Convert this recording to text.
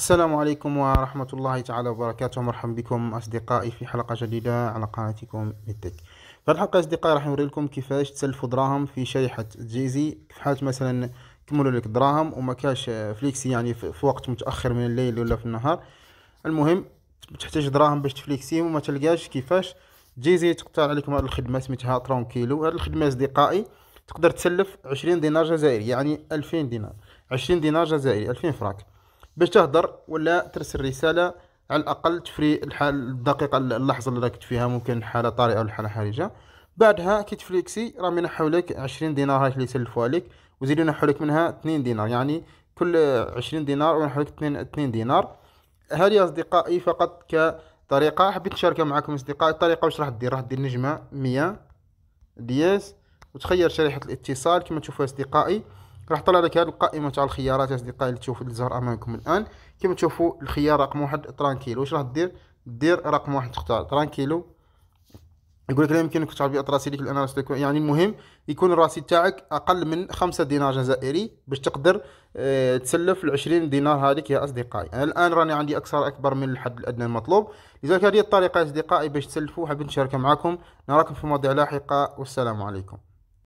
السلام عليكم ورحمة الله تعالى وبركاته مرحبا بكم أصدقائي في حلقة جديدة على قناتكم التك في الحلقة أصدقائي راح نوري لكم كيفاش تسلفوا دراهم في شريحة جيزي في حالة مثلا كملوا لك دراهم وما كاش فليكسي يعني في وقت متأخر من الليل ولا في النهار المهم تحتاج دراهم باش تفليكسي وما تلقاش كيفاش جيزي تقطع عليكم هذه الخدمة سميتها ترون كيلو هذه الخدمة أصدقائي تقدر تسلف عشرين دينار جزائري يعني ألفين دينار عشرين دينار جزائري ألفين فراك باش تهضر ولا ترسل رساله على الاقل تفري الحال الدقيقه اللحظه اللي راك فيها ممكن حاله طارئه ولا حاله حرجه بعدها كي تفليكسي راه من حولك 20 دينار هاك اللي سلفوها عليك وزيدوا حولك منها 2 دينار يعني كل 20 دينار ونحولك 2 2 دينار هذه اصدقائي فقط كطريقه حبيت نشاركها معكم اصدقائي الطريقه واش راح دير راح دير نجمه 100 دياس وتخير شريحه الاتصال كما تشوفوا اصدقائي راح طلع لك هذه القائمه تاع الخيارات اصدقائي اللي تشوفوا الزهر امامكم الان كما تشوفوا الخيار رقم واحد ترانكيلو واش راح دير دير رقم واحد تختار ترانكيلو يقول لك لا يمكنك تعبي اطراسي لأن الان يعني المهم يكون الراسي تاعك اقل من خمسة دينار جزائري باش تقدر آه، تسلف العشرين دينار هذيك يا اصدقائي انا الان راني عندي اكثر اكبر من الحد الادنى المطلوب لذلك هذه الطريقه يا اصدقائي باش تسلفوا حبيت نشاركها معكم نراكم في مواضيع لاحقه والسلام عليكم